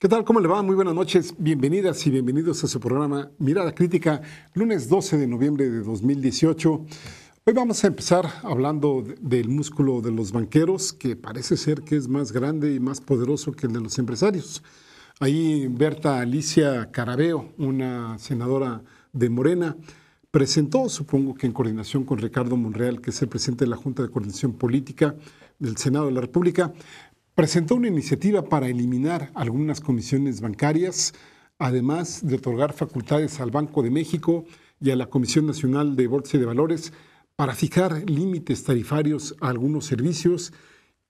¿Qué tal? ¿Cómo le va? Muy buenas noches. Bienvenidas y bienvenidos a su programa Mirada Crítica, lunes 12 de noviembre de 2018. Hoy vamos a empezar hablando del músculo de los banqueros, que parece ser que es más grande y más poderoso que el de los empresarios. Ahí Berta Alicia Carabeo, una senadora de Morena, presentó, supongo que en coordinación con Ricardo Monreal, que es el presidente de la Junta de Coordinación Política del Senado de la República, presentó una iniciativa para eliminar algunas comisiones bancarias, además de otorgar facultades al Banco de México y a la Comisión Nacional de Bolsa de Valores para fijar límites tarifarios a algunos servicios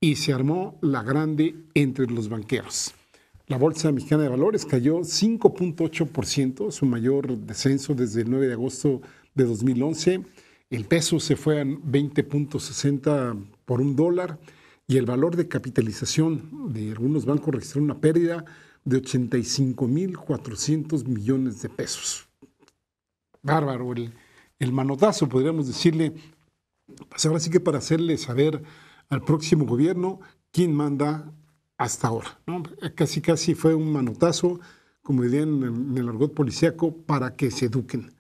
y se armó la grande entre los banqueros. La Bolsa Mexicana de Valores cayó 5.8%, su mayor descenso desde el 9 de agosto de 2011. El peso se fue a 20.60 por un dólar y el valor de capitalización de algunos bancos registró una pérdida de 85.400 millones de pesos. Bárbaro, el, manotazo, podríamos decirle. Pues ahora sí que para hacerle saber al próximo gobierno quién manda hasta ahora. Casi, casi fue un manotazo, como dirían en el argot policíaco, para que se eduquen.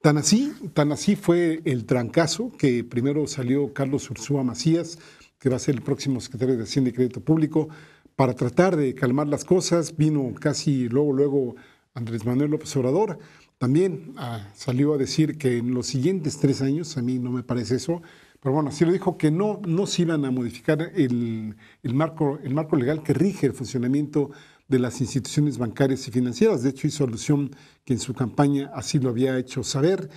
Tan así, tan así fue el trancazo que primero salió Carlos Ursúa Macías, que va a ser el próximo secretario de Hacienda y Crédito Público, para tratar de calmar las cosas. Vino casi luego, luego Andrés Manuel López Obrador. También ah, salió a decir que en los siguientes tres años, a mí no me parece eso, pero bueno, así lo dijo que no, no se iban a modificar el, marco, el marco legal que rige el funcionamiento de las instituciones bancarias y financieras. De hecho, hizo alusión que en su campaña así lo había hecho saber.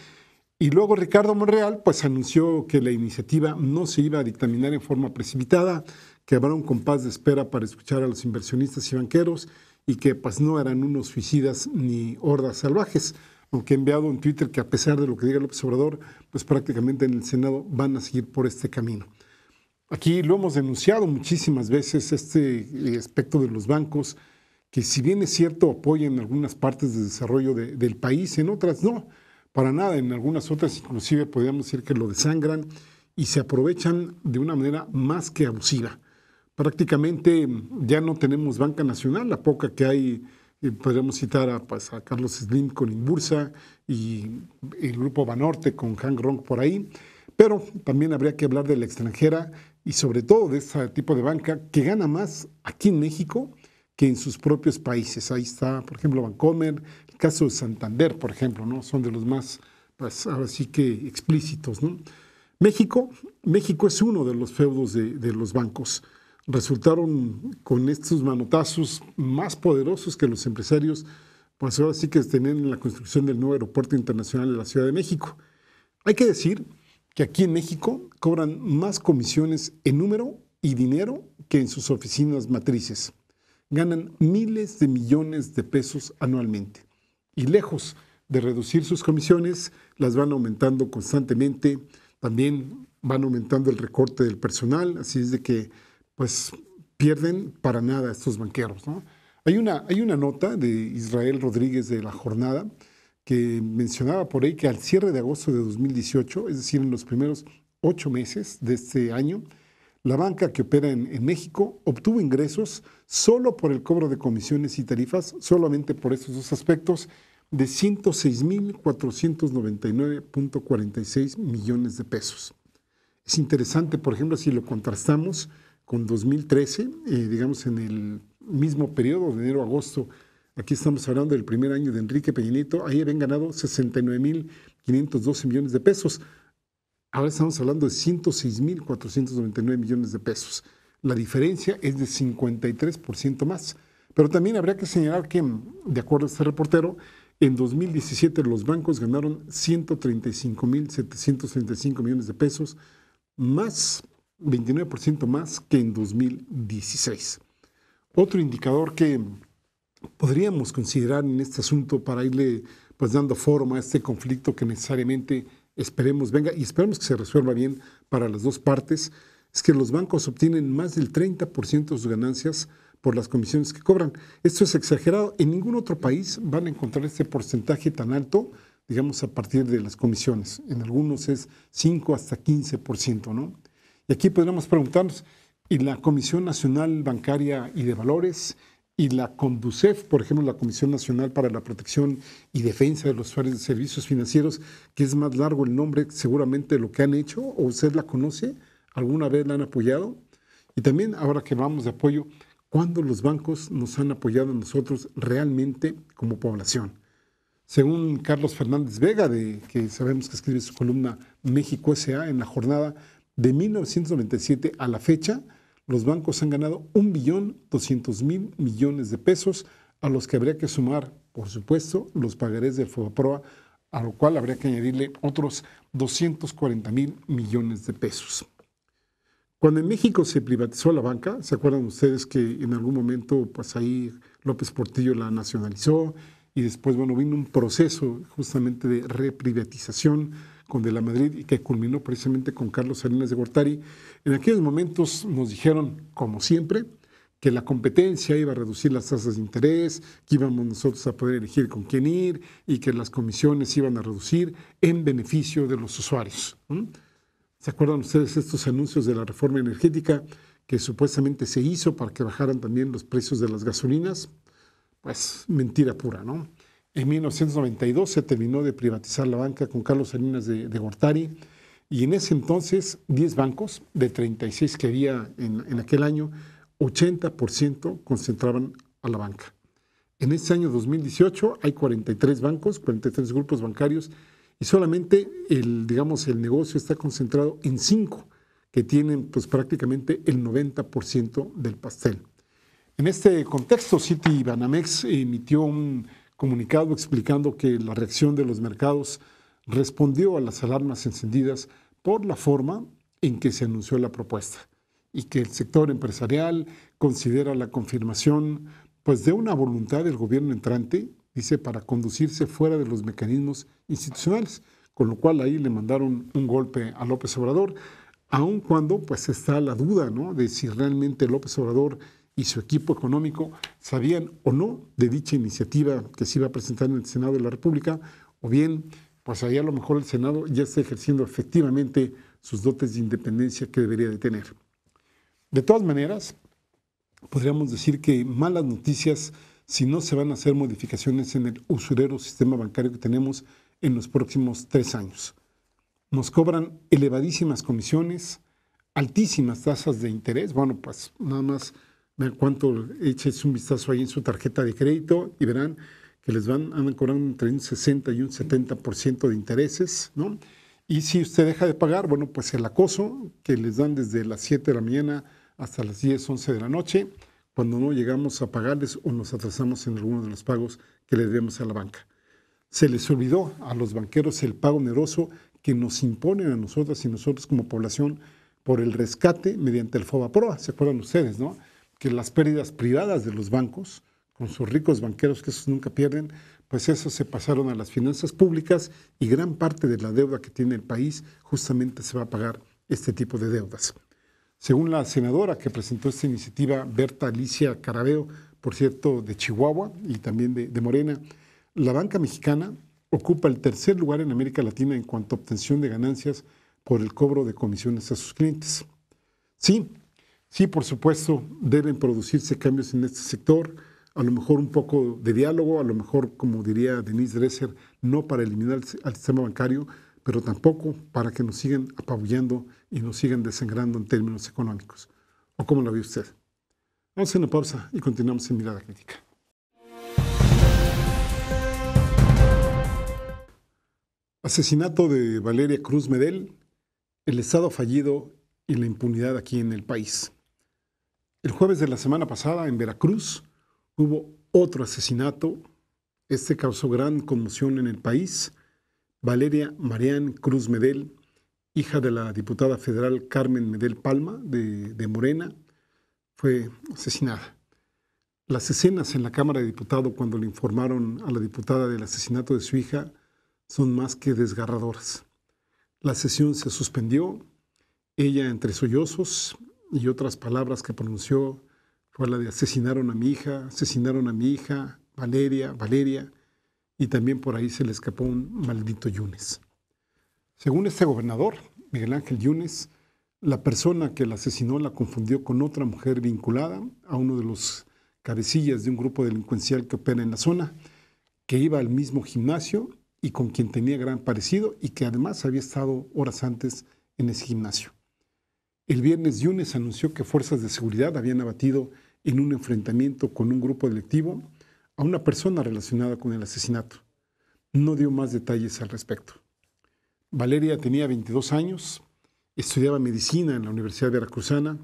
Y luego Ricardo Monreal pues anunció que la iniciativa no se iba a dictaminar en forma precipitada, que habrá un compás de espera para escuchar a los inversionistas y banqueros y que pues no eran unos suicidas ni hordas salvajes, aunque ha enviado en Twitter que a pesar de lo que diga López Obrador, pues prácticamente en el Senado van a seguir por este camino. Aquí lo hemos denunciado muchísimas veces, este eh, aspecto de los bancos, que si bien es cierto apoyan en algunas partes del desarrollo del país, en otras no para nada. En algunas otras inclusive podríamos decir que lo desangran y se aprovechan de una manera más que abusiva. Prácticamente mm, ya no tenemos banca nacional, la poca que hay, eh, podríamos citar pues, a, Carlos Slim con Inbursa y el grupo Banorte con Hang Ronk por ahí, pero también habría que hablar de la extranjera y sobre todo de ese tipo de banca que gana más aquí en México que en sus propios países. Ahí está, por ejemplo, Bancomer, caso de Santander, por ejemplo, ¿no? son de los más, pues, ahora sí que explícitos. México, México es uno de los feudos de, los bancos. Resultaron con estos manotazos más poderosos que los empresarios, pues ahora sí que en la construcción del nuevo aeropuerto internacional de la Ciudad de México. Hay que decir que aquí en México cobran más comisiones en número y dinero que en sus oficinas matrices. Ganan miles de millones de pesos anualmente y lejos de reducir sus comisiones, las van aumentando constantemente. También van aumentando el recorte del personal, así es de que pues pierden para nada estos banqueros. Hay, una, hay una nota de Israel Rodríguez de La Jornada que mencionaba por ahí que al cierre de agosto de 2018, es decir, en los primeros ocho meses de este año, la banca que opera en, México obtuvo ingresos solo por el cobro de comisiones y tarifas, solamente por estos dos aspectos, de 106.499.46 millones de pesos. Es interesante, por ejemplo, si lo contrastamos con 2013, eh, digamos en el mismo periodo de enero a agosto, aquí estamos hablando del primer año de Enrique Peñanito, ahí habían ganado 69.512 millones de pesos. Ahora estamos hablando de 106.499 millones de pesos. La diferencia es de 53% más. Pero también habría que señalar que, de acuerdo a este reportero, en 2017 los bancos ganaron 135.735 millones de pesos, más 29% más que en 2016. Otro indicador que podríamos considerar en este asunto para irle pues dando forma a este conflicto que necesariamente esperemos venga y esperemos que se resuelva bien para las dos partes, es que los bancos obtienen más del 30% de sus ganancias por las comisiones que cobran. Esto es exagerado. En ningún otro país van a encontrar este porcentaje tan alto, digamos, a partir de las comisiones. En algunos es 5 hasta 15%, ¿no? Y aquí podríamos preguntarnos, ¿y la Comisión Nacional Bancaria y de Valores? y la CONDUCEF, por ejemplo, la Comisión Nacional para la Protección y Defensa de los Usuarios de Servicios Financieros, que es más largo el nombre seguramente lo que han hecho, o usted la conoce, alguna vez la han apoyado. Y también ahora que vamos de apoyo, ¿cuándo los bancos nos han apoyado a nosotros realmente como población? Según Carlos Fernández Vega, de, que sabemos que escribe su columna México S.A. en la jornada de 1997 a la fecha, los bancos han ganado 1.200.000 millones de pesos, a los que habría que sumar, por supuesto, los pagarés de FOBAPROA, a lo cual habría que añadirle otros 240.000 millones de pesos. Cuando en México se privatizó la banca, ¿se acuerdan ustedes que en algún momento, pues ahí López Portillo la nacionalizó y después, bueno, vino un proceso justamente de reprivatización? con De la Madrid y que culminó precisamente con Carlos Salinas de Gortari. En aquellos momentos nos dijeron, como siempre, que la competencia iba a reducir las tasas de interés, que íbamos nosotros a poder elegir con quién ir y que las comisiones iban a reducir en beneficio de los usuarios. ¿Se acuerdan ustedes estos anuncios de la reforma energética que supuestamente se hizo para que bajaran también los precios de las gasolinas? Pues mentira pura, ¿no? En 1992 se terminó de privatizar la banca con Carlos Salinas de, Gortari y en ese entonces 10 bancos de 36 que había en, aquel año, 80% concentraban a la banca. En ese año 2018 hay 43 bancos, 43 grupos bancarios y solamente el, digamos, el negocio está concentrado en 5 que tienen pues prácticamente el 90% del pastel. En este contexto, City Banamex emitió un comunicado explicando que la reacción de los mercados respondió a las alarmas encendidas por la forma en que se anunció la propuesta y que el sector empresarial considera la confirmación pues de una voluntad del gobierno entrante, dice, para conducirse fuera de los mecanismos institucionales, con lo cual ahí le mandaron un golpe a López Obrador, aun cuando pues está la duda, ¿no? de si realmente López Obrador y su equipo económico sabían o no de dicha iniciativa que se iba a presentar en el Senado de la República, o bien, pues ahí a lo mejor el Senado ya está ejerciendo efectivamente sus dotes de independencia que debería de tener. De todas maneras, podríamos decir que malas noticias si no se van a hacer modificaciones en el usurero sistema bancario que tenemos en los próximos tres años. Nos cobran elevadísimas comisiones, altísimas tasas de interés, bueno, pues nada más Vean cuánto eches un vistazo ahí en su tarjeta de crédito y verán que les van a cobrar entre un 60 y un 70% de intereses, ¿no? Y si usted deja de pagar, bueno, pues el acoso que les dan desde las 7 de la mañana hasta las 10, 11 de la noche, cuando no llegamos a pagarles o nos atrasamos en alguno de los pagos que le debemos a la banca. Se les olvidó a los banqueros el pago oneroso que nos imponen a nosotras y nosotros como población por el rescate mediante el FOBAPROA. ¿Se acuerdan ustedes, no? que las pérdidas privadas de los bancos, con sus ricos banqueros que esos nunca pierden, pues eso se pasaron a las finanzas públicas y gran parte de la deuda que tiene el país justamente se va a pagar este tipo de deudas. Según la senadora que presentó esta iniciativa, Berta Alicia Carabeo, por cierto, de Chihuahua y también de, de Morena, la banca mexicana ocupa el tercer lugar en América Latina en cuanto a obtención de ganancias por el cobro de comisiones a sus clientes. Sí, Sí, por supuesto, deben producirse cambios en este sector, a lo mejor un poco de diálogo, a lo mejor, como diría Denise Dresser, no para eliminar al sistema bancario, pero tampoco para que nos sigan apabullando y nos sigan desangrando en términos económicos. ¿O cómo lo ve usted? Vamos a una pausa y continuamos en Mirada Crítica. Asesinato de Valeria Cruz Medel, el Estado fallido y la impunidad aquí en el país. El jueves de la semana pasada en Veracruz hubo otro asesinato. Este causó gran conmoción en el país. Valeria Marián Cruz Medel, hija de la diputada federal Carmen Medel Palma de, de Morena, fue asesinada. Las escenas en la Cámara de Diputados cuando le informaron a la diputada del asesinato de su hija son más que desgarradoras. La sesión se suspendió, ella entre sollozos y otras palabras que pronunció fue la de asesinaron a mi hija, asesinaron a mi hija, Valeria, Valeria, y también por ahí se le escapó un maldito Yunes. Según este gobernador, Miguel Ángel Yunes, la persona que la asesinó la confundió con otra mujer vinculada a uno de los cabecillas de un grupo delincuencial que opera en la zona, que iba al mismo gimnasio y con quien tenía gran parecido y que además había estado horas antes en ese gimnasio. El viernes Yunes anunció que fuerzas de seguridad habían abatido en un enfrentamiento con un grupo delictivo a una persona relacionada con el asesinato. No dio más detalles al respecto. Valeria tenía 22 años, estudiaba medicina en la Universidad Veracruzana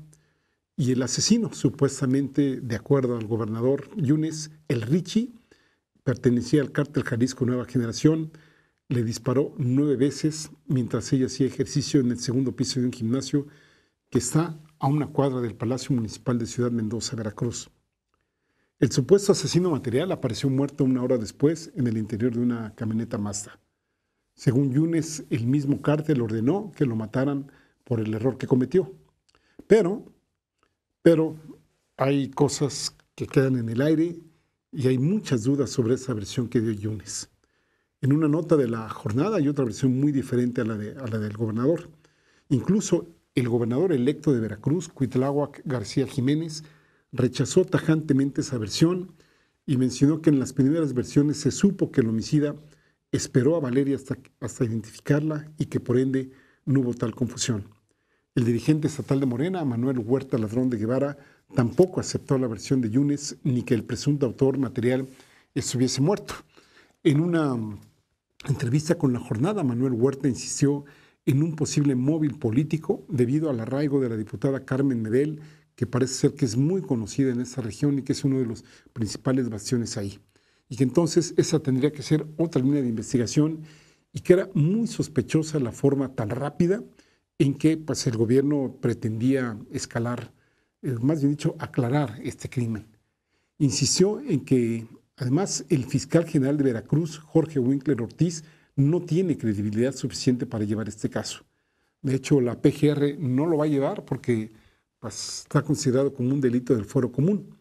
y el asesino, supuestamente, de acuerdo al gobernador Yunes, el Richie, pertenecía al cártel Jalisco Nueva Generación, le disparó nueve veces mientras ella hacía ejercicio en el segundo piso de un gimnasio que está a una cuadra del Palacio Municipal de Ciudad Mendoza, Veracruz. El supuesto asesino material apareció muerto una hora después en el interior de una camioneta Mazda. Según Yunes, el mismo cártel ordenó que lo mataran por el error que cometió. Pero, pero hay cosas que quedan en el aire y hay muchas dudas sobre esa versión que dio Yunes. En una nota de la jornada hay otra versión muy diferente a la, de, a la del gobernador. Incluso el gobernador electo de Veracruz, Cuitláhuac García Jiménez, rechazó tajantemente esa versión y mencionó que en las primeras versiones se supo que el homicida esperó a Valeria hasta, hasta identificarla y que por ende no hubo tal confusión. El dirigente estatal de Morena, Manuel Huerta Ladrón de Guevara, tampoco aceptó la versión de Yunes ni que el presunto autor material estuviese muerto. En una entrevista con la jornada, Manuel Huerta insistió en un posible móvil político debido al arraigo de la diputada Carmen Medel, que parece ser que es muy conocida en esta región y que es uno de los principales bastiones ahí. Y que entonces esa tendría que ser otra línea de investigación y que era muy sospechosa la forma tan rápida en que pues, el gobierno pretendía escalar, eh, más bien dicho, aclarar este crimen. Insistió en que además el fiscal general de Veracruz, Jorge Winkler Ortiz, no tiene credibilidad suficiente para llevar este caso. De hecho, la PGR no lo va a llevar porque pues, está considerado como un delito del foro común.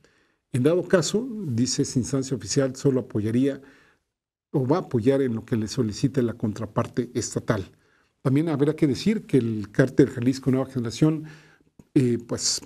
En dado caso, dice esa instancia oficial, solo apoyaría o va a apoyar en lo que le solicite la contraparte estatal. También habrá que decir que el cártel Jalisco Nueva Generación eh, pues,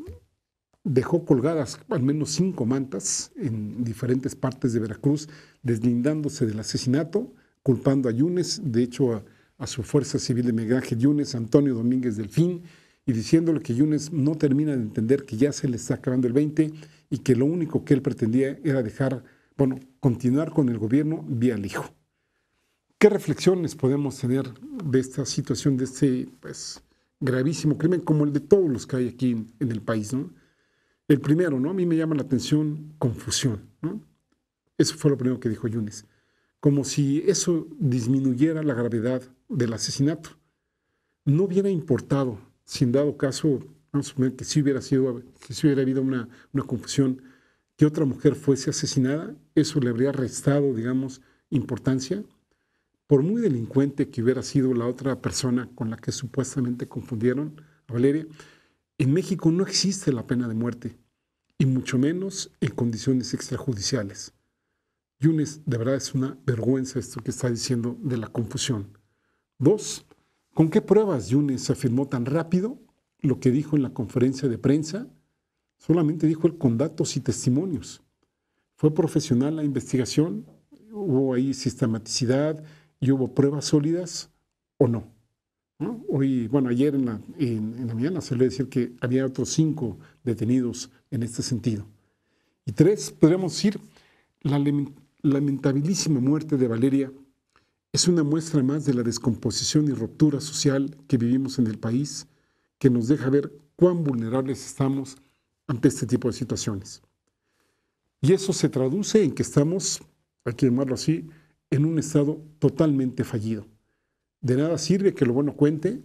dejó colgadas al menos cinco mantas en diferentes partes de Veracruz, deslindándose del asesinato culpando a Yunes, de hecho a, su Fuerza Civil de Migraje Yunes, Antonio Domínguez Delfín, y diciéndole que Yunes no termina de entender que ya se le está acabando el 20 y que lo único que él pretendía era dejar, bueno, continuar con el gobierno vía el hijo. ¿Qué reflexiones podemos tener de esta situación, de este pues, gravísimo crimen, como el de todos los que hay aquí en, el país? ¿no? El primero, ¿no? A mí me llama la atención confusión, ¿no? Eso fue lo primero que dijo Yunes como si eso disminuyera la gravedad del asesinato. No hubiera importado, sin dado caso, vamos a suponer que si hubiera, sido, que hubiera habido una confusión, que otra mujer fuese asesinada, eso le habría restado, digamos, importancia. Por muy delincuente que hubiera sido la otra persona con la que supuestamente confundieron a Valeria, en México no existe la pena de muerte, y mucho menos en condiciones extrajudiciales. Yunes, de verdad es una vergüenza esto que está diciendo de la confusión. Dos, ¿con qué pruebas Yunes afirmó tan rápido lo que dijo en la conferencia de prensa? Solamente dijo él con datos y testimonios. Fue profesional la investigación, hubo ahí sistematicidad y hubo pruebas sólidas o no. Hoy, bueno, ayer en la, mañana se le decir que había otros cinco detenidos en este sentido. Y tres, podríamos decir, la, la lamentabilísima muerte de Valeria es una muestra más de la descomposición y ruptura social que vivimos en el país, que nos deja ver cuán vulnerables estamos ante este tipo de situaciones. Y eso se traduce en que estamos, hay que llamarlo así, en un estado totalmente fallido. De nada sirve que lo bueno cuente,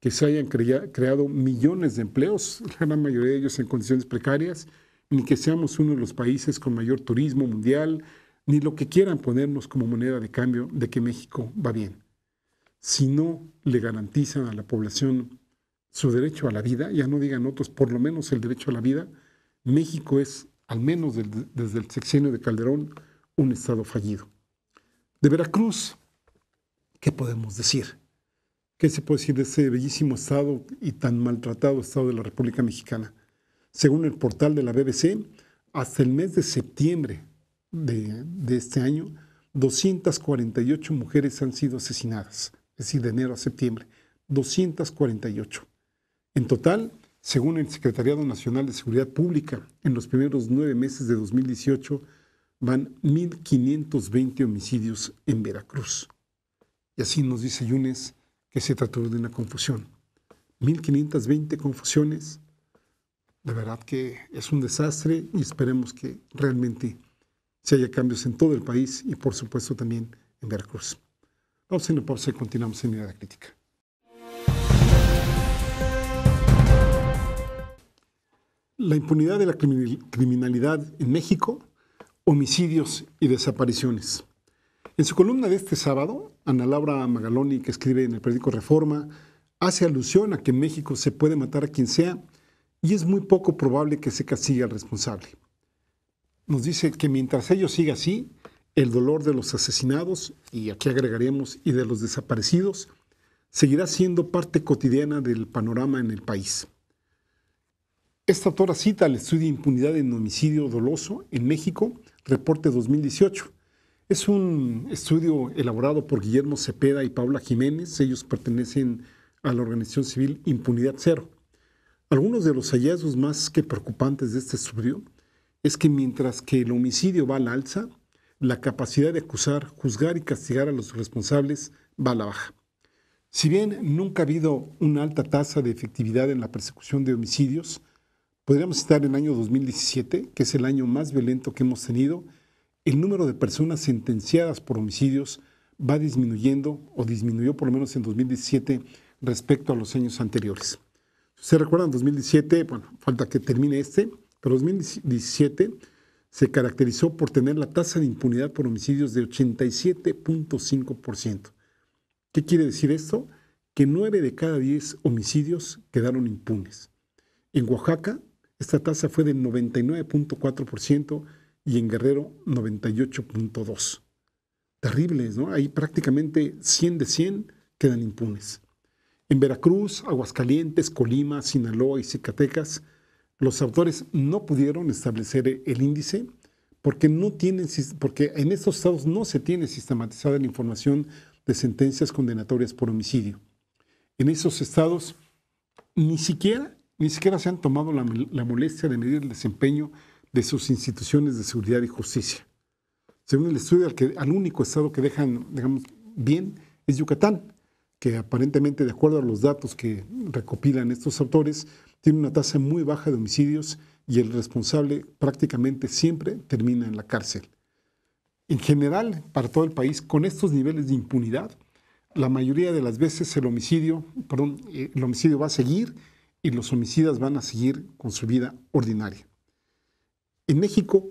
que se hayan creado millones de empleos, la gran mayoría de ellos en condiciones precarias, ni que seamos uno de los países con mayor turismo mundial, ni lo que quieran ponernos como moneda de cambio de que México va bien. Si no le garantizan a la población su derecho a la vida, ya no digan otros, por lo menos el derecho a la vida, México es, al menos desde el sexenio de Calderón, un Estado fallido. De Veracruz, ¿qué podemos decir? ¿Qué se puede decir de ese bellísimo Estado y tan maltratado Estado de la República Mexicana? Según el portal de la BBC, hasta el mes de septiembre de, este año, 248 mujeres han sido asesinadas, es decir, de enero a septiembre, 248. En total, según el Secretariado Nacional de Seguridad Pública, en los primeros nueve meses de 2018 van 1.520 homicidios en Veracruz. Y así nos dice Yunes que se trató de una confusión. 1.520 confusiones, de verdad que es un desastre y esperemos que realmente si haya cambios en todo el país y por supuesto también en Veracruz. Vamos a una pausa y continuamos en Mirada Crítica. La impunidad de la criminalidad en México, homicidios y desapariciones. En su columna de este sábado, Ana Laura Magaloni, que escribe en el periódico Reforma, hace alusión a que en México se puede matar a quien sea y es muy poco probable que se castigue al responsable nos dice que mientras ello siga así, el dolor de los asesinados, y aquí agregaríamos, y de los desaparecidos, seguirá siendo parte cotidiana del panorama en el país. Esta autora cita el estudio de impunidad en homicidio doloso en México, reporte 2018. Es un estudio elaborado por Guillermo Cepeda y Paula Jiménez, ellos pertenecen a la organización civil Impunidad Cero. Algunos de los hallazgos más que preocupantes de este estudio es que mientras que el homicidio va al alza, la capacidad de acusar, juzgar y castigar a los responsables va a la baja. Si bien nunca ha habido una alta tasa de efectividad en la persecución de homicidios, podríamos citar el año 2017, que es el año más violento que hemos tenido, el número de personas sentenciadas por homicidios va disminuyendo o disminuyó por lo menos en 2017 respecto a los años anteriores. se recuerdan, 2017, bueno, falta que termine este, 2017 se caracterizó por tener la tasa de impunidad por homicidios de 87.5%. ¿Qué quiere decir esto? Que 9 de cada 10 homicidios quedaron impunes. En Oaxaca, esta tasa fue del 99.4% y en Guerrero 98.2%. Terribles, ¿no? Ahí prácticamente 100 de 100 quedan impunes. En Veracruz, Aguascalientes, Colima, Sinaloa y Zacatecas, los autores no pudieron establecer el índice porque, no tienen, porque en estos estados no se tiene sistematizada la información de sentencias condenatorias por homicidio. En esos estados ni siquiera, ni siquiera se han tomado la, molestia de medir el desempeño de sus instituciones de seguridad y justicia. Según el estudio, al, al único estado que dejan digamos, bien es Yucatán, que aparentemente, de acuerdo a los datos que recopilan estos autores, tiene una tasa muy baja de homicidios y el responsable prácticamente siempre termina en la cárcel. En general, para todo el país, con estos niveles de impunidad, la mayoría de las veces el homicidio, eh, el homicidio va a seguir y los homicidas van a seguir con su vida ordinaria. En México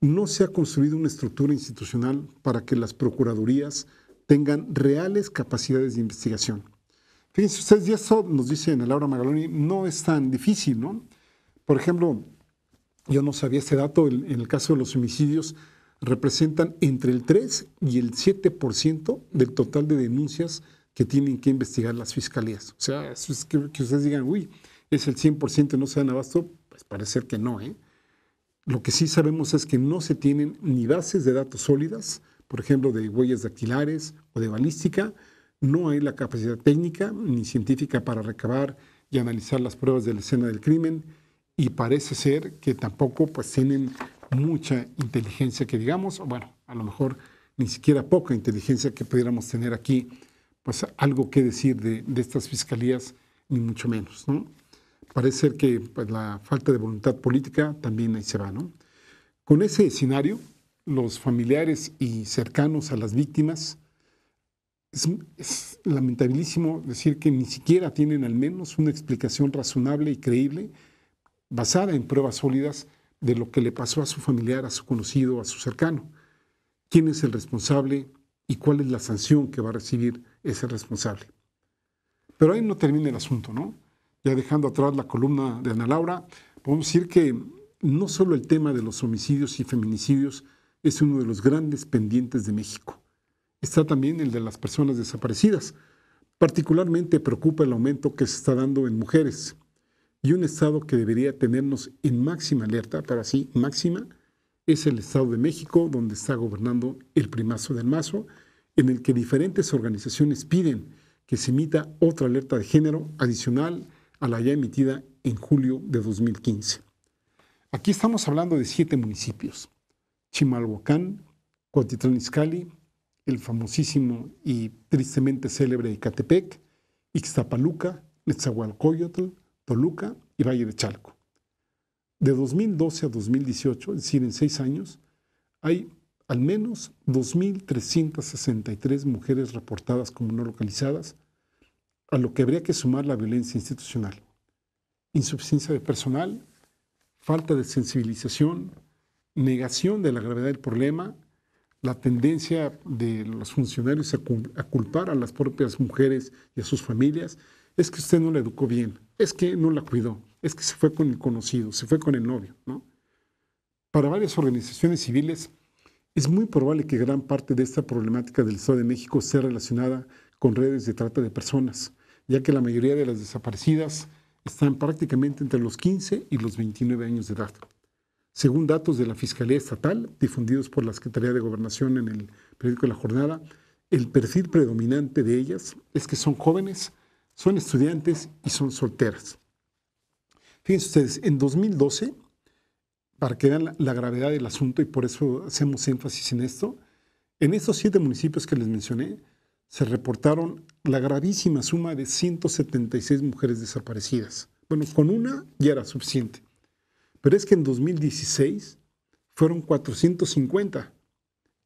no se ha construido una estructura institucional para que las procuradurías tengan reales capacidades de investigación. Fíjense ustedes, y eso nos dice en Laura Magaloni, no es tan difícil, ¿no? Por ejemplo, yo no sabía este dato, en, el caso de los homicidios, representan entre el 3 y el 7% del total de denuncias que tienen que investigar las fiscalías. O sea, que, ustedes digan, uy, es el 100% y no se dan abasto, pues parece que no. ¿eh? Lo que sí sabemos es que no se tienen ni bases de datos sólidas, por ejemplo, de huellas dactilares o de balística, no hay la capacidad técnica ni científica para recabar y analizar las pruebas de la escena del crimen y parece ser que tampoco pues tienen mucha inteligencia que digamos, o bueno, a lo mejor ni siquiera poca inteligencia que pudiéramos tener aquí, pues algo que decir de, de estas fiscalías, ni mucho menos, ¿no? Parece ser que pues, la falta de voluntad política también ahí se va, ¿no? Con ese escenario, los familiares y cercanos a las víctimas, es, lamentabilísimo decir que ni siquiera tienen al menos una explicación razonable y creíble basada en pruebas sólidas de lo que le pasó a su familiar, a su conocido, a su cercano. ¿Quién es el responsable y cuál es la sanción que va a recibir ese responsable? Pero ahí no termina el asunto, ¿no? Ya dejando atrás la columna de Ana Laura, podemos decir que no solo el tema de los homicidios y feminicidios es uno de los grandes pendientes de México. Está también el de las personas desaparecidas. Particularmente preocupa el aumento que se está dando en mujeres y un estado que debería tenernos en máxima alerta, para sí máxima, es el Estado de México, donde está gobernando el primazo del mazo, en el que diferentes organizaciones piden que se emita otra alerta de género adicional a la ya emitida en julio de 2015. Aquí estamos hablando de siete municipios. Chimalhuacán, Cuautitlán Izcalli, el famosísimo y tristemente célebre Icatepec, Ixtapaluca, Netzahualcoyotl, Toluca y Valle de Chalco. De 2012 a 2018, es decir, en seis años, hay al menos 2.363 mujeres reportadas como no localizadas, a lo que habría que sumar la violencia institucional, insuficiencia de personal, falta de sensibilización, negación de la gravedad del problema, la tendencia de los funcionarios a, culpar a las propias mujeres y a sus familias, es que usted no la educó bien, es que no la cuidó, es que se fue con el conocido, se fue con el novio, Para varias organizaciones civiles es muy probable que gran parte de esta problemática del Estado de México sea relacionada con redes de trata de personas, ya que la mayoría de las desaparecidas están prácticamente entre los 15 y los 29 años de edad. Según datos de la Fiscalía Estatal, difundidos por la Secretaría de Gobernación en el periódico La Jornada, el perfil predominante de ellas es que son jóvenes, son estudiantes y son solteras. Fíjense ustedes, en 2012, para que vean la, gravedad del asunto y por eso hacemos énfasis en esto, en estos siete municipios que les mencioné, se reportaron la gravísima suma de 176 mujeres desaparecidas. Bueno, con una ya era suficiente. Pero es que en 2016 fueron 450,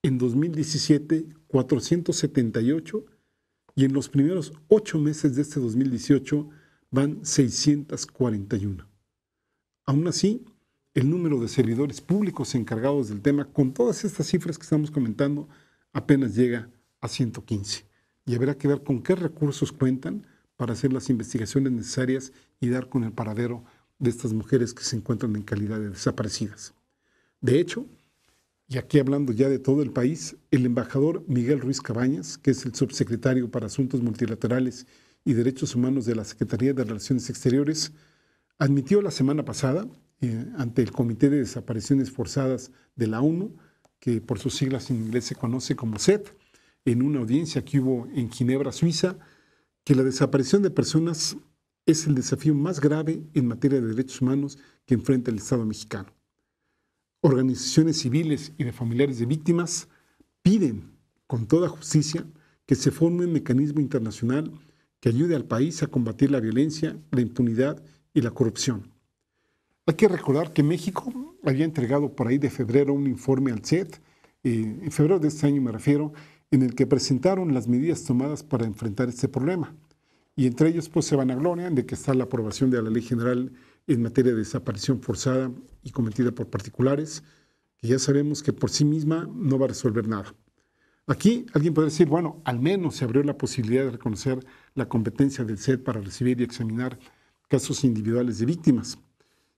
en 2017 478 y en los primeros ocho meses de este 2018 van 641. Aún así, el número de servidores públicos encargados del tema, con todas estas cifras que estamos comentando, apenas llega a 115. Y habrá que ver con qué recursos cuentan para hacer las investigaciones necesarias y dar con el paradero de estas mujeres que se encuentran en calidad de desaparecidas. De hecho, y aquí hablando ya de todo el país, el embajador Miguel Ruiz Cabañas, que es el subsecretario para Asuntos Multilaterales y Derechos Humanos de la Secretaría de Relaciones Exteriores, admitió la semana pasada eh, ante el Comité de Desapariciones Forzadas de la ONU, que por sus siglas en inglés se conoce como SET, en una audiencia que hubo en Ginebra, Suiza, que la desaparición de personas es el desafío más grave en materia de derechos humanos que enfrenta el Estado mexicano. Organizaciones civiles y de familiares de víctimas piden con toda justicia que se forme un mecanismo internacional que ayude al país a combatir la violencia, la impunidad y la corrupción. Hay que recordar que México había entregado por ahí de febrero un informe al CET, eh, en febrero de este año me refiero, en el que presentaron las medidas tomadas para enfrentar este problema y entre ellos pues se van gloria de que está la aprobación de la ley general en materia de desaparición forzada y cometida por particulares, que ya sabemos que por sí misma no va a resolver nada. Aquí alguien puede decir, bueno, al menos se abrió la posibilidad de reconocer la competencia del SED para recibir y examinar casos individuales de víctimas.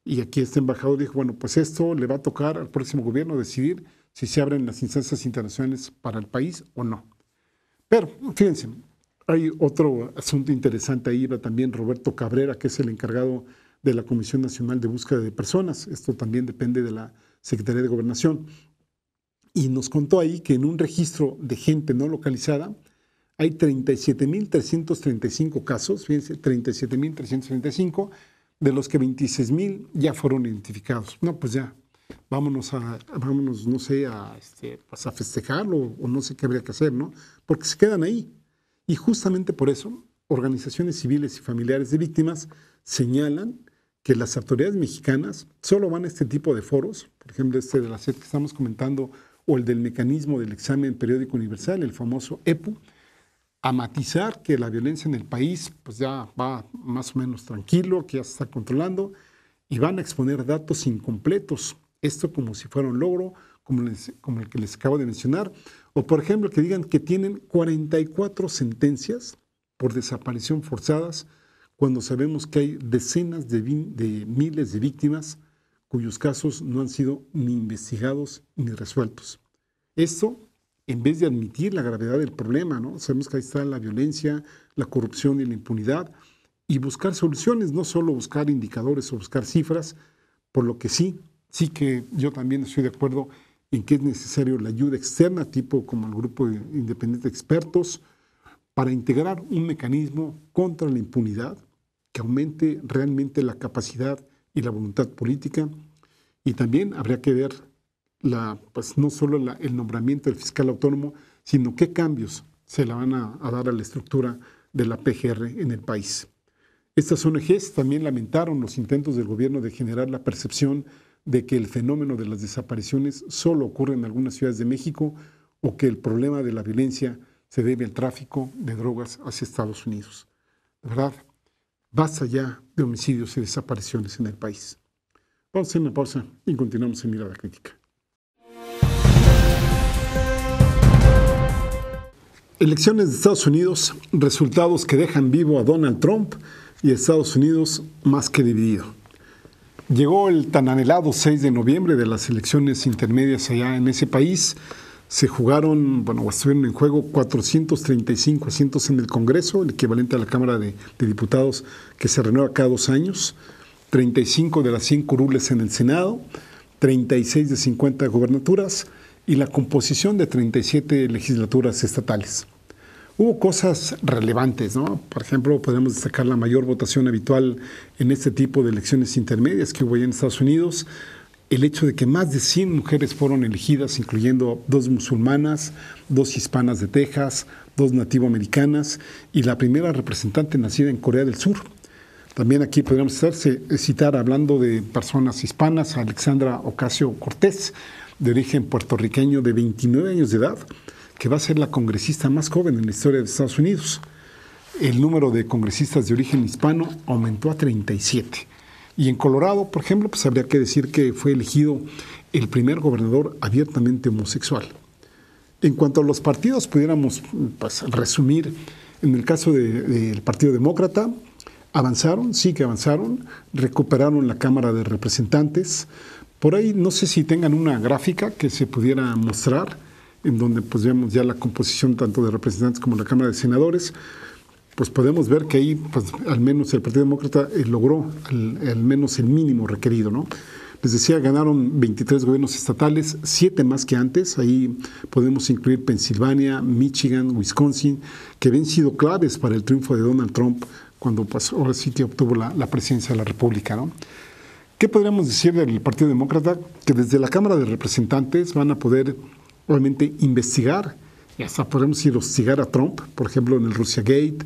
Y aquí este embajador dijo, bueno, pues esto le va a tocar al próximo gobierno decidir si se abren las instancias internacionales para el país o no. Pero, fíjense, hay otro asunto interesante ahí, va también Roberto Cabrera, que es el encargado de la Comisión Nacional de Búsqueda de Personas. Esto también depende de la Secretaría de Gobernación. Y nos contó ahí que en un registro de gente no localizada hay 37.335 casos, fíjense, 37.335, de los que 26.000 ya fueron identificados. No, pues ya, vámonos a, vámonos, no sé, a, este, pues a festejarlo o no sé qué habría que hacer, ¿no? Porque se quedan ahí. Y justamente por eso, organizaciones civiles y familiares de víctimas señalan que las autoridades mexicanas solo van a este tipo de foros, por ejemplo este de la SED que estamos comentando, o el del mecanismo del examen periódico universal, el famoso EPU, a matizar que la violencia en el país pues ya va más o menos tranquilo, que ya se está controlando, y van a exponer datos incompletos, esto como si fuera un logro, como, el que les acabo de mencionar, o por ejemplo que digan que tienen 44 sentencias por desaparición forzadas, cuando sabemos que hay decenas de, de miles de víctimas cuyos casos no han sido ni investigados ni resueltos. Esto, en vez de admitir la gravedad del problema, ¿no? sabemos que ahí está la violencia, la corrupción y la impunidad, y buscar soluciones, no solo buscar indicadores o buscar cifras, por lo que sí, sí que yo también estoy de acuerdo en qué es necesario la ayuda externa, tipo como el grupo independiente de expertos, para integrar un mecanismo contra la impunidad que aumente realmente la capacidad y la voluntad política. Y también habría que ver la, pues, no solo el nombramiento del fiscal autónomo, sino qué cambios se le van a, a dar a la estructura de la PGR en el país. Estas ONGs también lamentaron los intentos del gobierno de generar la percepción de que el fenómeno de las desapariciones solo ocurre en algunas ciudades de México o que el problema de la violencia se debe al tráfico de drogas hacia Estados Unidos. verdad, basta ya de homicidios y desapariciones en el país. Vamos a hacer una pausa y continuamos en Mirada Crítica. Elecciones de Estados Unidos, resultados que dejan vivo a Donald Trump y Estados Unidos más que dividido. Llegó el tan anhelado 6 de noviembre de las elecciones intermedias allá en ese país. Se jugaron, bueno, estuvieron en juego 435 asientos en el Congreso, el equivalente a la Cámara de, Diputados que se renueva cada dos años, 35 de las 100 curules en el Senado, 36 de 50 gubernaturas y la composición de 37 legislaturas estatales. Hubo cosas relevantes, ¿no? Por ejemplo, podemos destacar la mayor votación habitual en este tipo de elecciones intermedias que hubo allá en Estados Unidos, el hecho de que más de 100 mujeres fueron elegidas, incluyendo dos musulmanas, dos hispanas de Texas, dos nativoamericanas y la primera representante nacida en Corea del Sur. También aquí podríamos eh, citar, hablando de personas hispanas, a Alexandra Ocasio Cortés, de origen puertorriqueño de 29 años de edad, que va a ser la congresista más joven en la historia de Estados Unidos. El número de congresistas de origen hispano aumentó a 37. Y en Colorado, por ejemplo, pues habría que decir que fue elegido el primer gobernador abiertamente homosexual. En cuanto a los partidos, pudiéramos pues, resumir, en el caso del Partido Demócrata, avanzaron, sí que avanzaron, recuperaron la Cámara de Representantes. Por ahí no sé si tengan una gráfica que se pudiera mostrar en donde pues vemos ya la composición tanto de representantes como de la Cámara de Senadores, pues podemos ver que ahí pues, al menos el Partido Demócrata eh, logró al, menos el mínimo requerido, ¿no? Les decía, ganaron 23 gobiernos estatales, 7 más que antes. Ahí podemos incluir Pensilvania, Michigan, Wisconsin, que habían sido claves para el triunfo de Donald Trump cuando pues, ahora sí que obtuvo la, presidencia de la República. ¿no? ¿Qué podríamos decir del Partido Demócrata? Que desde la Cámara de Representantes van a poder obviamente investigar. Hasta podemos ir a hostigar a Trump, por ejemplo, en el Russia Gate,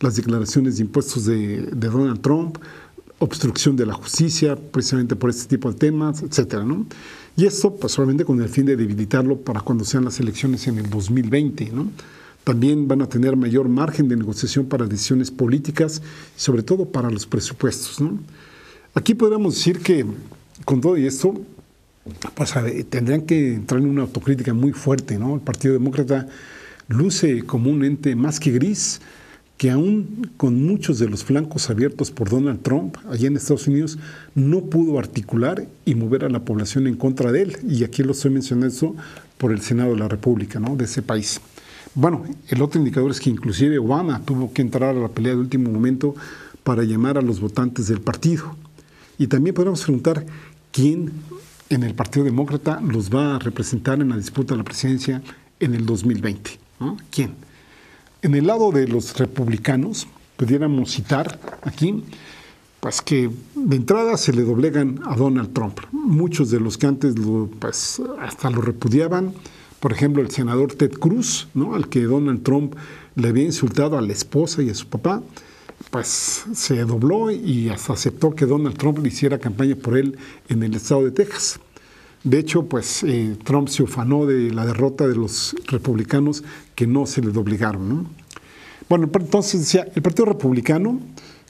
las declaraciones de impuestos de, Donald Trump, obstrucción de la justicia, precisamente por este tipo de temas, etcétera, ¿no? Y esto, pues, solamente con el fin de debilitarlo para cuando sean las elecciones en el 2020, ¿no? También van a tener mayor margen de negociación para decisiones políticas, sobre todo para los presupuestos, ¿no? Aquí podríamos decir que, con todo y esto, pues tendrían que entrar en una autocrítica muy fuerte. ¿no? El Partido Demócrata luce como un ente más que gris, que aún con muchos de los flancos abiertos por Donald Trump allá en Estados Unidos, no pudo articular y mover a la población en contra de él. Y aquí lo estoy mencionando por el Senado de la República, ¿no? de ese país. Bueno, el otro indicador es que inclusive Obama tuvo que entrar a la pelea de último momento para llamar a los votantes del partido. Y también podemos preguntar quién en el Partido Demócrata los va a representar en la disputa de la presidencia en el 2020. ¿Quién? En el lado de los republicanos, pudiéramos citar aquí, pues que de entrada se le doblegan a Donald Trump. Muchos de los que antes pues, hasta lo repudiaban, por ejemplo, el senador Ted Cruz, al que Donald Trump le había insultado a la esposa y a su papá, pues se dobló y hasta aceptó que Donald Trump le hiciera campaña por él en el estado de Texas. De hecho, pues eh, Trump se ufanó de la derrota de los republicanos que no se le obligaron. Bueno, entonces decía, el Partido Republicano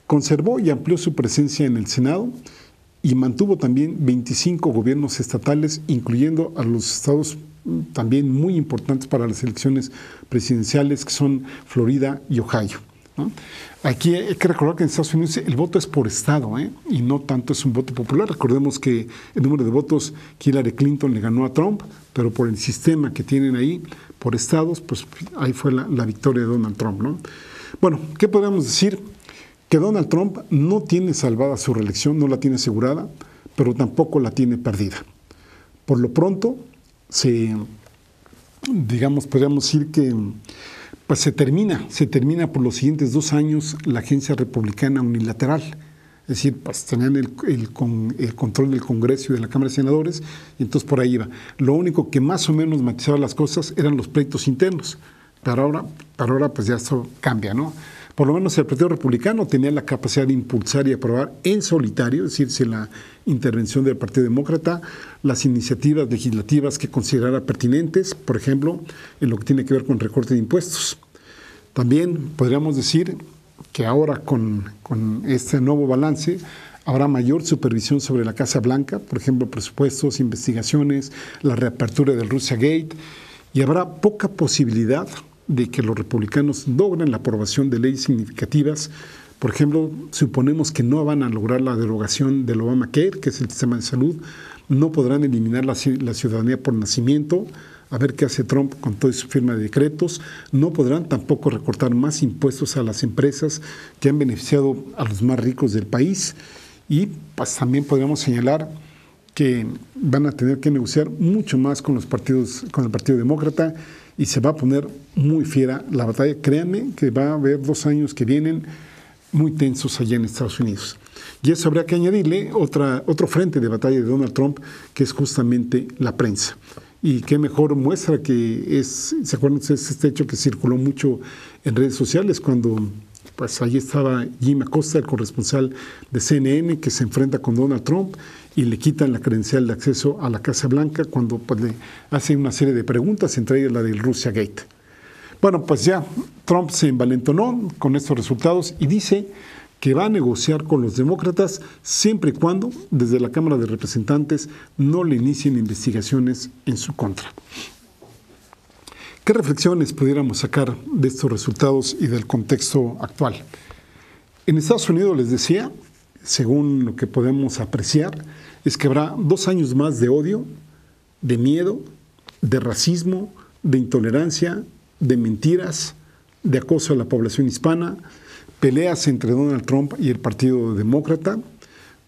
conservó y amplió su presencia en el Senado y mantuvo también 25 gobiernos estatales, incluyendo a los estados mm, también muy importantes para las elecciones presidenciales, que son Florida y Ohio. Aquí hay que recordar que en Estados Unidos el voto es por Estado ¿eh? y no tanto es un voto popular. Recordemos que el número de votos que Hillary Clinton le ganó a Trump, pero por el sistema que tienen ahí, por estados, pues ahí fue la, victoria de Donald Trump. Bueno, ¿qué podríamos decir? Que Donald Trump no tiene salvada su reelección, no la tiene asegurada, pero tampoco la tiene perdida. Por lo pronto, digamos, podríamos decir que pues se termina, se termina por los siguientes dos años la agencia republicana unilateral. Es decir, pues tenían el, el, control del Congreso y de la Cámara de Senadores, y entonces por ahí iba. Lo único que más o menos matizaba las cosas eran los proyectos internos. Pero ahora, ahora pues ya eso cambia, ¿no? por lo menos el Partido Republicano tenía la capacidad de impulsar y aprobar en solitario, es decir, sin la intervención del Partido Demócrata, las iniciativas legislativas que considerara pertinentes, por ejemplo, en lo que tiene que ver con recorte de impuestos. También podríamos decir que ahora con, este nuevo balance habrá mayor supervisión sobre la Casa Blanca, por ejemplo, presupuestos, investigaciones, la reapertura del Russia Gate, y habrá poca posibilidad de que los republicanos logran la aprobación de leyes significativas. Por ejemplo, suponemos que no van a lograr la derogación del Obamacare, que es el sistema de salud, no podrán eliminar la, ciudadanía por nacimiento, a ver qué hace Trump con toda su firma de decretos. No podrán tampoco recortar más impuestos a las empresas que han beneficiado a los más ricos del país. Y pues, también podríamos señalar que van a tener que negociar mucho más con los partidos, con el Partido Demócrata y se va a poner muy fiera la batalla. Créanme que va a haber dos años que vienen muy tensos allá en Estados Unidos. Y eso habría que añadirle otra, otro frente de batalla de Donald Trump, que es justamente la prensa. Y qué mejor muestra que es, ¿se acuerdan ustedes este hecho que circuló mucho en redes sociales cuando pues ahí estaba Jim Acosta, el corresponsal de CNN, que se enfrenta con Donald Trump y le quitan la credencial de acceso a la Casa Blanca cuando pues, le hacen una serie de preguntas, entre ellas la del Russia Gate. Bueno, pues ya Trump se envalentonó con estos resultados y dice que va a negociar con los demócratas siempre y cuando desde la Cámara de Representantes no le inicien investigaciones en su contra. ¿Qué reflexiones pudiéramos sacar de estos resultados y del contexto actual? En Estados Unidos les decía, según lo que podemos apreciar, es que habrá dos años más de odio, de miedo, de racismo, de intolerancia, de mentiras, de acoso a la población hispana, peleas entre Donald Trump y el Partido Demócrata.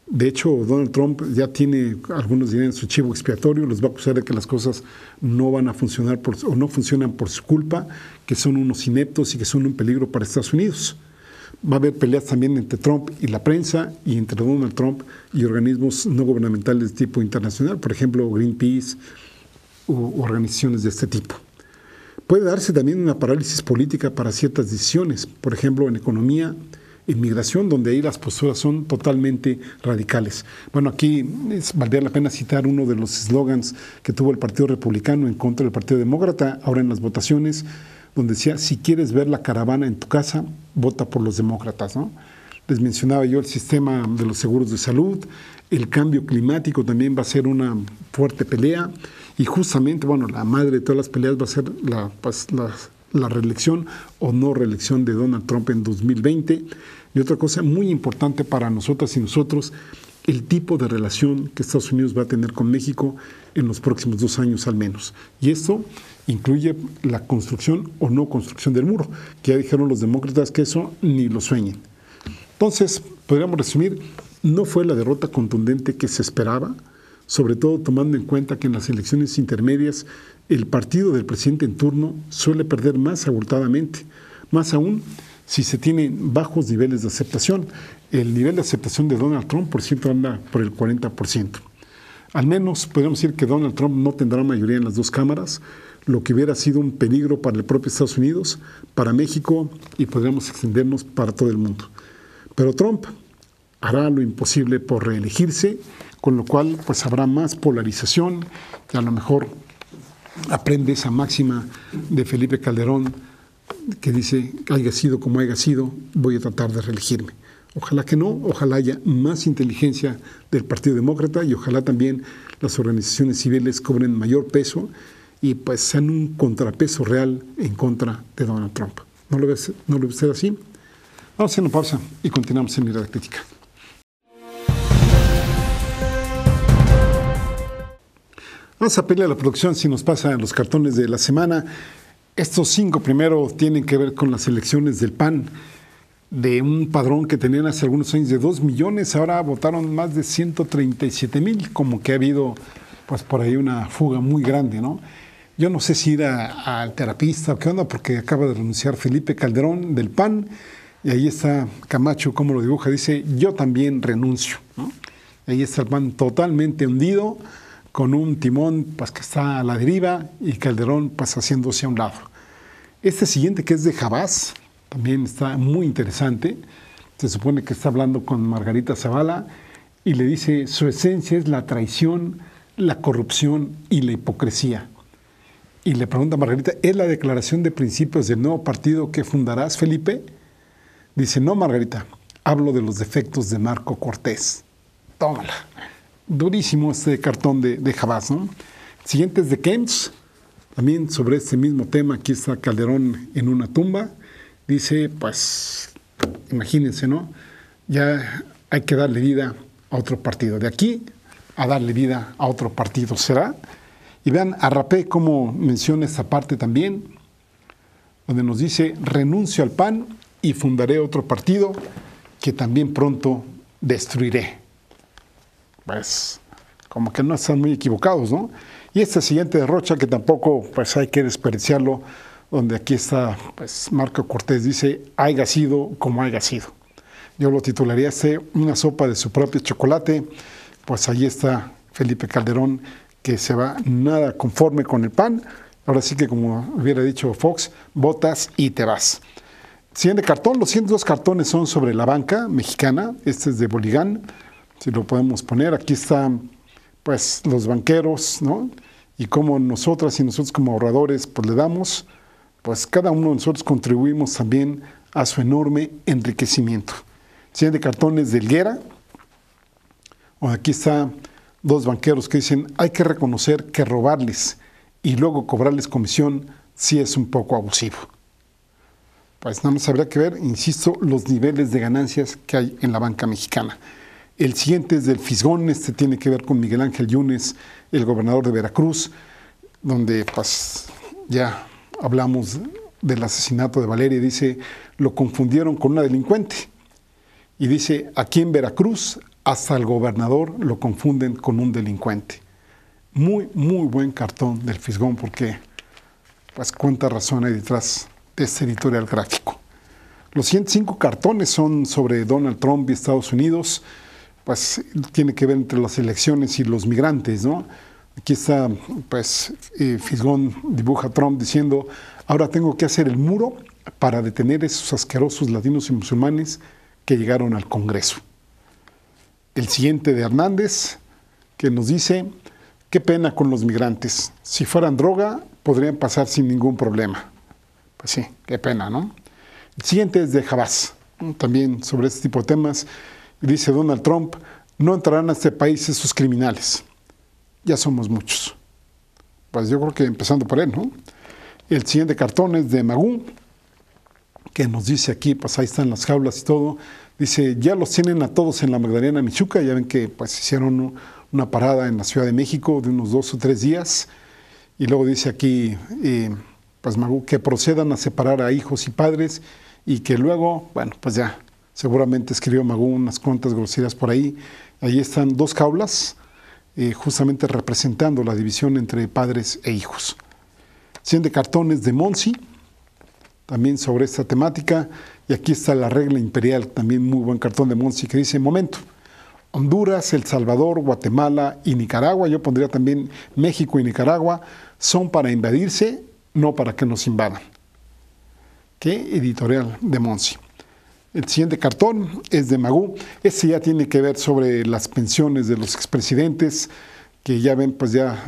De hecho, Donald Trump ya tiene algunos dinero en su chivo expiatorio, los va a acusar de que las cosas no van a funcionar por, o no funcionan por su culpa, que son unos ineptos y que son un peligro para Estados Unidos. Va a haber peleas también entre Trump y la prensa y entre Donald Trump y organismos no gubernamentales de tipo internacional, por ejemplo Greenpeace u organizaciones de este tipo. Puede darse también una parálisis política para ciertas decisiones, por ejemplo en economía, en migración, donde ahí las posturas son totalmente radicales. Bueno, aquí es, valdría la pena citar uno de los eslogans que tuvo el Partido Republicano en contra del Partido Demócrata, ahora en las votaciones donde decía, si quieres ver la caravana en tu casa, vota por los demócratas. ¿no? Les mencionaba yo el sistema de los seguros de salud, el cambio climático también va a ser una fuerte pelea y justamente, bueno, la madre de todas las peleas va a ser la, pues, la, la reelección o no reelección de Donald Trump en 2020. Y otra cosa muy importante para nosotras y nosotros el tipo de relación que Estados Unidos va a tener con México en los próximos dos años al menos. Y esto incluye la construcción o no construcción del muro, que ya dijeron los demócratas que eso ni lo sueñen. Entonces, podríamos resumir, no fue la derrota contundente que se esperaba, sobre todo tomando en cuenta que en las elecciones intermedias el partido del presidente en turno suele perder más abultadamente. Más aún, si se tienen bajos niveles de aceptación. El nivel de aceptación de Donald Trump, por cierto, anda por el 40%. Al menos podemos decir que Donald Trump no tendrá mayoría en las dos cámaras, lo que hubiera sido un peligro para el propio Estados Unidos, para México y podríamos extendernos para todo el mundo. Pero Trump hará lo imposible por reelegirse, con lo cual pues habrá más polarización y a lo mejor aprende esa máxima de Felipe Calderón que dice, haya sido como haya sido, voy a tratar de reelegirme. Ojalá que no, ojalá haya más inteligencia del Partido Demócrata y ojalá también las organizaciones civiles cobren mayor peso y pues sean un contrapeso real en contra de Donald Trump. ¿No lo ve, no usted así? Vamos a hacer una pausa y continuamos en Mirada Crítica. Vamos a pedirle a la producción si nos pasan los cartones de la semana. Estos cinco primero tienen que ver con las elecciones del PAN, de un padrón que tenían hace algunos años de 2 millones, ahora votaron más de 137 mil, como que ha habido pues por ahí una fuga muy grande, ¿no? Yo no sé si ir al terapista o qué onda, porque acaba de renunciar Felipe Calderón del PAN, y ahí está Camacho, como lo dibuja, dice, yo también renuncio, Ahí está el PAN totalmente hundido, con un timón pues, que está a la deriva y Calderón pues, haciéndose a un lado. Este siguiente, que es de Jabás, también está muy interesante. Se supone que está hablando con Margarita Zavala y le dice, su esencia es la traición, la corrupción y la hipocresía. Y le pregunta a Margarita, ¿es la declaración de principios del nuevo partido que fundarás, Felipe? Dice, no, Margarita, hablo de los defectos de Marco Cortés. Tómala durísimo este cartón de, de Jabás. Siguiente es de Kemps también sobre este mismo tema. Aquí está Calderón en una tumba. Dice, pues, imagínense, ¿no? Ya hay que darle vida a otro partido. De aquí a darle vida a otro partido, ¿será? Y vean a Rapé cómo menciona esta parte también, donde nos dice, renuncio al PAN y fundaré otro partido que también pronto destruiré pues como que no están muy equivocados, ¿no? Y esta siguiente derrocha, que tampoco pues hay que desperdiciarlo, donde aquí está pues, Marco Cortés, dice, haya sido como haya sido. Yo lo titularía este, una sopa de su propio chocolate, pues ahí está Felipe Calderón, que se va nada conforme con el pan. Ahora sí que como hubiera dicho Fox, botas y te vas. Siguiente cartón, los 102 cartones son sobre la banca mexicana, este es de Boligán, si lo podemos poner. Aquí están, pues, los banqueros, ¿no? Y cómo nosotras y nosotros como ahorradores, pues, le damos, pues, cada uno de nosotros contribuimos también a su enorme enriquecimiento. Si de cartones de higuera, o aquí están dos banqueros que dicen, hay que reconocer que robarles y luego cobrarles comisión sí es un poco abusivo. Pues nada más habría que ver, insisto, los niveles de ganancias que hay en la banca mexicana el siguiente es del Fisgón, este tiene que ver con Miguel Ángel Yunes, el gobernador de Veracruz, donde pues, ya hablamos del asesinato de Valeria, dice, lo confundieron con una delincuente. Y dice, aquí en Veracruz hasta el gobernador lo confunden con un delincuente. Muy, muy buen cartón del Fisgón porque pues cuánta razón hay detrás de este editorial gráfico. Los 105 cartones son sobre Donald Trump y Estados Unidos pues tiene que ver entre las elecciones y los migrantes, ¿no? Aquí está, pues, eh, Fisgón dibuja a Trump diciendo, ahora tengo que hacer el muro para detener esos asquerosos latinos y musulmanes que llegaron al Congreso. El siguiente de Hernández, que nos dice, qué pena con los migrantes, si fueran droga podrían pasar sin ningún problema. Pues sí, qué pena, ¿no? El siguiente es de Jabás, también sobre este tipo de temas dice Donald Trump, no entrarán a este país esos criminales. Ya somos muchos. Pues yo creo que empezando por él, ¿no? El siguiente cartón es de magú que nos dice aquí, pues ahí están las jaulas y todo. Dice, ya los tienen a todos en la Magdalena Michuca, ya ven que pues hicieron una parada en la Ciudad de México de unos dos o tres días. Y luego dice aquí, eh, pues Magú, que procedan a separar a hijos y padres y que luego, bueno, pues ya seguramente escribió Magún, unas cuantas groserías por ahí. Ahí están dos caulas, eh, justamente representando la división entre padres e hijos. 100 de cartones de Monsi, también sobre esta temática. Y aquí está la regla imperial, también muy buen cartón de Monsi, que dice, momento, Honduras, El Salvador, Guatemala y Nicaragua, yo pondría también México y Nicaragua, son para invadirse, no para que nos invadan. ¿Qué editorial de Monsi? El siguiente cartón es de Magú. Ese ya tiene que ver sobre las pensiones de los expresidentes, que ya ven, pues ya,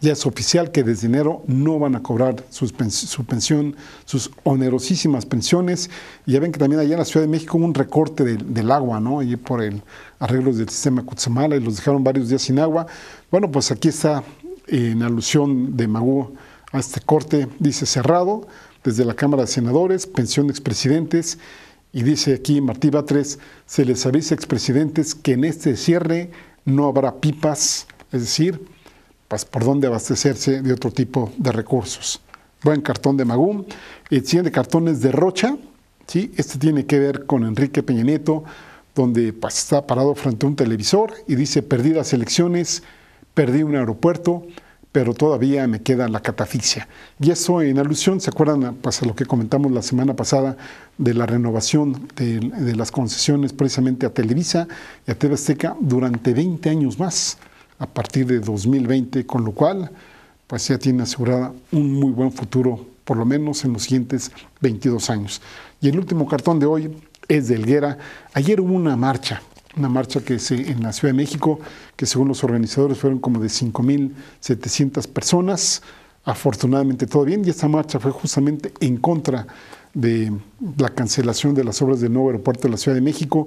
ya es oficial que desde enero no van a cobrar sus su pensión, sus onerosísimas pensiones. ya ven que también allá en la Ciudad de México hubo un recorte del agua, ¿no? Allí por el arreglo del sistema Cutzamala y los dejaron varios días sin agua. Bueno, pues aquí está en alusión de Magú a este corte, dice cerrado, desde la Cámara de Senadores, pensión de expresidentes y dice aquí Martí 3, se les avisa expresidentes que en este cierre no habrá pipas, es decir, pues, por dónde abastecerse de otro tipo de recursos. Buen cartón de Magún. El siguiente cartón es de Rocha. ¿sí? Este tiene que ver con Enrique Peña Nieto, donde pues, está parado frente a un televisor y dice, perdí las elecciones, perdí un aeropuerto, pero todavía me queda la catafixia. Y eso en alusión, ¿se acuerdan pues, a lo que comentamos la semana pasada de la renovación de, las concesiones precisamente a Televisa y a TV Azteca durante 20 años más, a partir de 2020, con lo cual pues ya tiene asegurada un muy buen futuro, por lo menos en los siguientes 22 años. Y el último cartón de hoy es de Elguera. Ayer hubo una marcha una marcha que se, en la Ciudad de México, que según los organizadores fueron como de 5.700 personas. Afortunadamente todo bien y esta marcha fue justamente en contra de la cancelación de las obras del nuevo aeropuerto de la Ciudad de México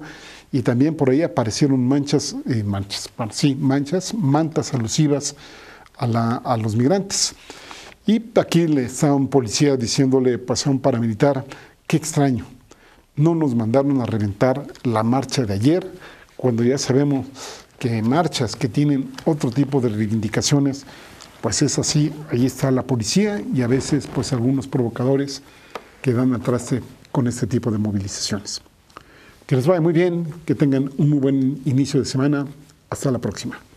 y también por ahí aparecieron manchas, eh, manchas, sí, manchas, mantas alusivas a, la, los migrantes. Y aquí le está un policía diciéndole, pasaron pues, paramilitar, qué extraño, no nos mandaron a reventar la marcha de ayer, cuando ya sabemos que marchas que tienen otro tipo de reivindicaciones, pues es así, ahí está la policía y a veces pues algunos provocadores que dan atrás con este tipo de movilizaciones. Que les vaya muy bien, que tengan un muy buen inicio de semana. Hasta la próxima.